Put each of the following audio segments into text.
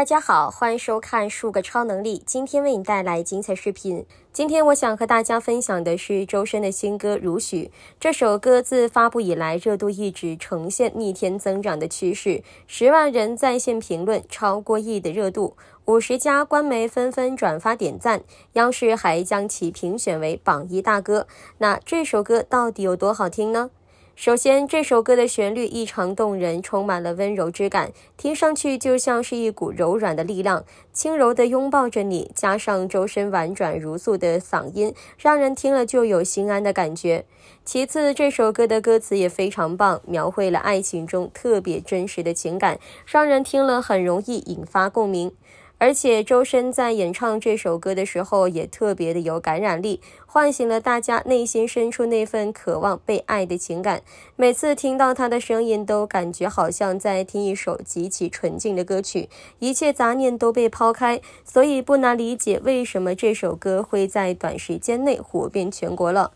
大家好，欢迎收看《数个超能力》，今天为你带来精彩视频。今天我想和大家分享的是周深的新歌《如许》。这首歌自发布以来，热度一直呈现逆天增长的趋势，十万人在线评论，超过亿的热度，五十家官媒纷纷转发点赞，央视还将其评选为榜一大歌。那这首歌到底有多好听呢？首先，这首歌的旋律异常动人，充满了温柔之感，听上去就像是一股柔软的力量，轻柔地拥抱着你。加上周深婉转如素的嗓音，让人听了就有心安的感觉。其次，这首歌的歌词也非常棒，描绘了爱情中特别真实的情感，让人听了很容易引发共鸣。而且周深在演唱这首歌的时候也特别的有感染力，唤醒了大家内心深处那份渴望被爱的情感。每次听到他的声音，都感觉好像在听一首极其纯净的歌曲，一切杂念都被抛开。所以不难理解为什么这首歌会在短时间内火遍全国了。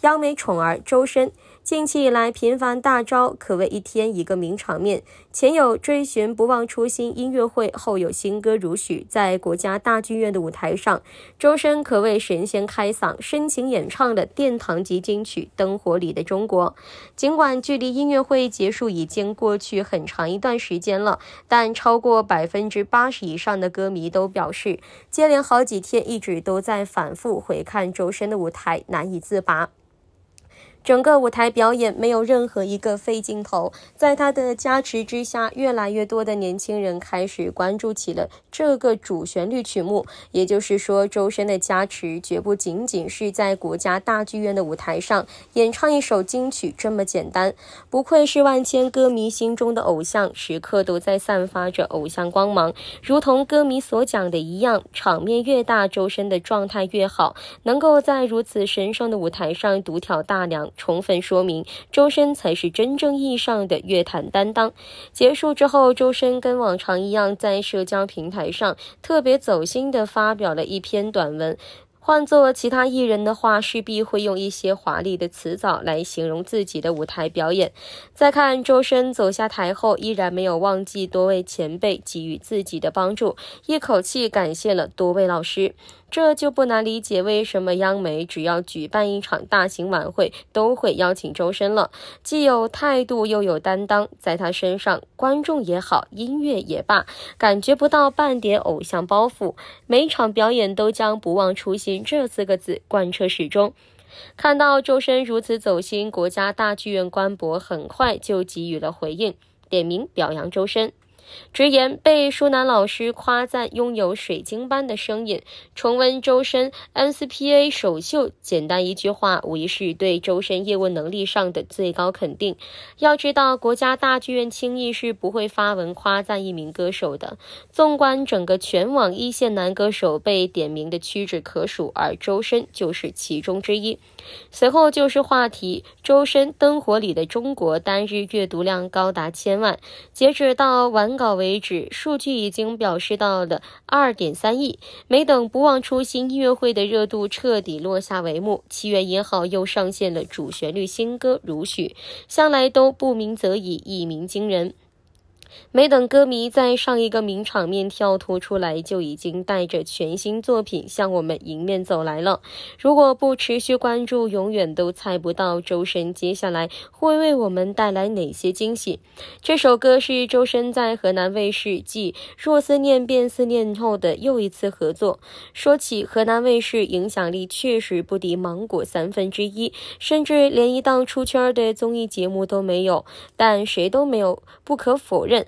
央美宠儿周深。近期以来，频繁大招可谓一天一个名场面。前有追寻不忘初心音乐会，后有新歌如许。在国家大剧院的舞台上，周深可谓神仙开嗓，深情演唱了殿堂级金曲《灯火里的中国》。尽管距离音乐会结束已经过去很长一段时间了，但超过百分之八十以上的歌迷都表示，接连好几天一直都在反复回看周深的舞台，难以自拔。整个舞台表演没有任何一个废镜头，在他的加持之下，越来越多的年轻人开始关注起了这个主旋律曲目。也就是说，周深的加持绝不仅仅是在国家大剧院的舞台上演唱一首金曲这么简单。不愧是万千歌迷心中的偶像，时刻都在散发着偶像光芒。如同歌迷所讲的一样，场面越大，周深的状态越好，能够在如此神圣的舞台上独挑大梁。充分说明周深才是真正意义上的乐坛担当。结束之后，周深跟往常一样，在社交平台上特别走心地发表了一篇短文。换做其他艺人的话，势必会用一些华丽的词藻来形容自己的舞台表演。再看周深走下台后，依然没有忘记多位前辈给予自己的帮助，一口气感谢了多位老师。这就不难理解，为什么央媒只要举办一场大型晚会，都会邀请周深了。既有态度，又有担当，在他身上，观众也好，音乐也罢，感觉不到半点偶像包袱。每场表演都将“不忘初心”这四个字贯彻始终。看到周深如此走心，国家大剧院官博很快就给予了回应，点名表扬周深。直言被舒楠老师夸赞拥有水晶般的声音，重温周深《NCPA》首秀，简单一句话，无疑是对周深业务能力上的最高肯定。要知道，国家大剧院轻易是不会发文夸赞一名歌手的。纵观整个全网一线男歌手被点名的屈指可数，而周深就是其中之一。随后就是话题：周深《灯火里的中国》单日阅读量高达千万，截止到完。告为止，数据已经表示到了二点三亿。没等“不忘初心”音乐会的热度彻底落下帷幕，七月一号又上线了主旋律新歌《如许》，向来都不鸣则已，一鸣惊人。没等歌迷在上一个名场面跳脱出来，就已经带着全新作品向我们迎面走来了。如果不持续关注，永远都猜不到周深接下来会为我们带来哪些惊喜。这首歌是周深在河南卫视《继《若思念变思念》后的又一次合作。说起河南卫视，影响力确实不敌芒果三分之一，甚至连一档出圈的综艺节目都没有。但谁都没有不可否认。嗯。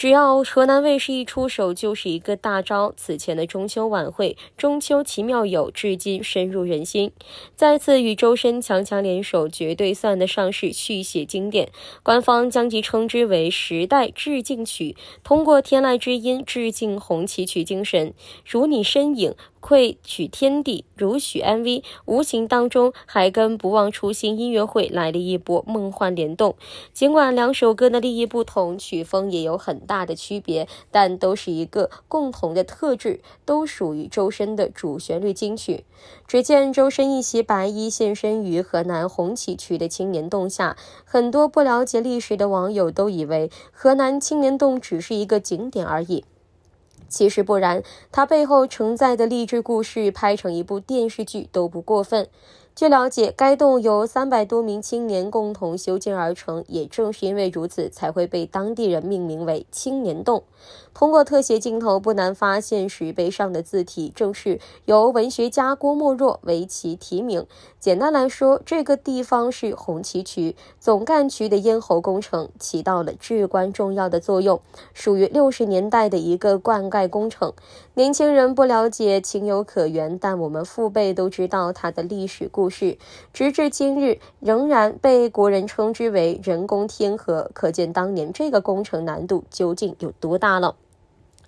只要河南卫视一出手就是一个大招。此前的中秋晚会《中秋奇妙友》至今深入人心，再次与周深强强联手，绝对算得上是续写经典。官方将其称之为“时代致敬曲”，通过天籁之音致敬红旗渠精神。如你身影，愧取天地，如许 MV，无形当中还跟《不忘初心》音乐会来了一波梦幻联动。尽管两首歌的立意不同，曲风也有很。大的区别，但都是一个共同的特质，都属于周深的主旋律金曲。只见周深一袭白衣现身于河南红旗渠的青年洞下，很多不了解历史的网友都以为河南青年洞只是一个景点而已，其实不然，它背后承载的励志故事拍成一部电视剧都不过分。据了解，该洞由三百多名青年共同修建而成，也正是因为如此，才会被当地人命名为“青年洞”。通过特写镜头，不难发现石碑上的字体正是由文学家郭沫若为其题名。简单来说，这个地方是红旗渠总干渠的咽喉工程，起到了至关重要的作用，属于六十年代的一个灌溉工程。年轻人不了解情有可原，但我们父辈都知道它的历史故事，直至今日仍然被国人称之为“人工天河”，可见当年这个工程难度究竟有多大了。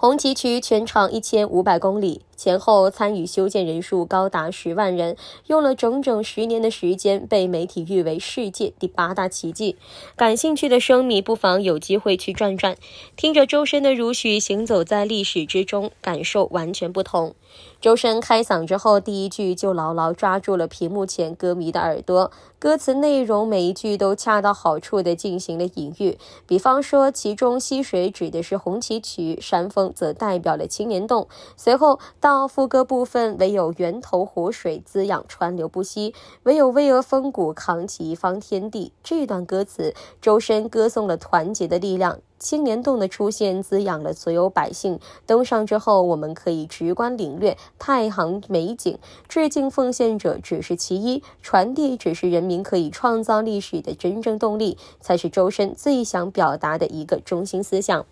红旗渠全长一千五百公里，前后参与修建人数高达十万人，用了整整十年的时间，被媒体誉为世界第八大奇迹。感兴趣的生迷不妨有机会去转转，听着周深的《如许》，行走在历史之中，感受完全不同。周深开嗓之后，第一句就牢牢抓住了屏幕前歌迷的耳朵，歌词内容每一句都恰到好处地进行了隐喻，比方说其中溪水指的是红旗渠，山峰。则代表了青年洞。随后到副歌部分，唯有源头活水滋养，川流不息；唯有巍峨峰谷扛起一方天地。这段歌词，周深歌颂了团结的力量。青年洞的出现，滋养了所有百姓。登上之后，我们可以直观领略太行美景。致敬奉献者只是其一，传递只是人民可以创造历史的真正动力，才是周深最想表达的一个中心思想。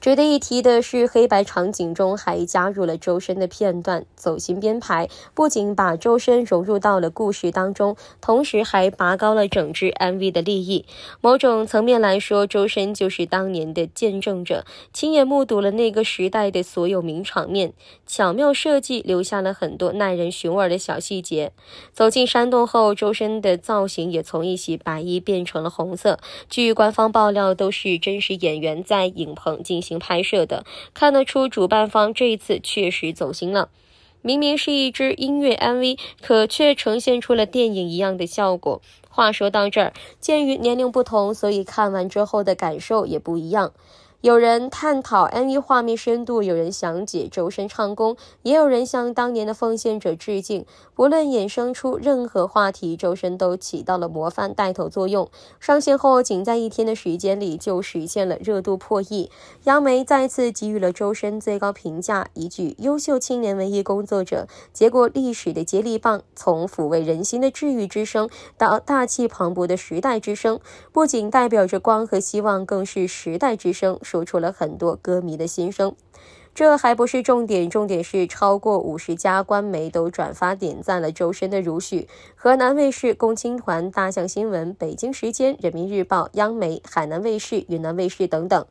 值得一提的是，黑白场景中还加入了周深的片段，走心编排不仅把周深融入到了故事当中，同时还拔高了整支 MV 的利益。某种层面来说，周深就是当年的见证者，亲眼目睹了那个时代的所有名场面，巧妙设计留下了很多耐人寻味的小细节。走进山洞后，周深的造型也从一袭白衣变成了红色。据官方爆料，都是真实演员在影棚。进行拍摄的，看得出主办方这一次确实走心了。明明是一支音乐 MV，可却呈现出了电影一样的效果。话说到这儿，鉴于年龄不同，所以看完之后的感受也不一样。有人探讨 N.E. 画面深度，有人详解周深唱功，也有人向当年的奉献者致敬。不论衍生出任何话题，周深都起到了模范带头作用。上线后，仅在一天的时间里就实现了热度破亿。央媒再次给予了周深最高评价，一句“优秀青年文艺工作者”，结果历史的接力棒，从抚慰人心的治愈之声到大气磅礴的时代之声，不仅代表着光和希望，更是时代之声。说出了很多歌迷的心声，这还不是重点，重点是超过五十家官媒都转发点赞了周深的《如许》。河南卫视、共青团、大象新闻、北京时间、人民日报、央媒、海南卫视、云南卫视等等。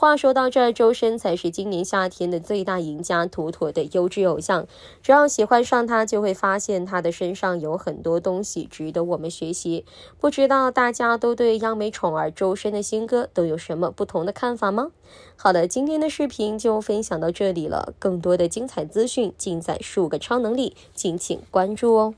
话说到这，周深才是今年夏天的最大赢家，妥妥的优质偶像。只要喜欢上他，就会发现他的身上有很多东西值得我们学习。不知道大家都对央美宠儿周深的新歌都有什么不同的看法吗？好的，今天的视频就分享到这里了，更多的精彩资讯尽在数个超能力，敬请关注哦。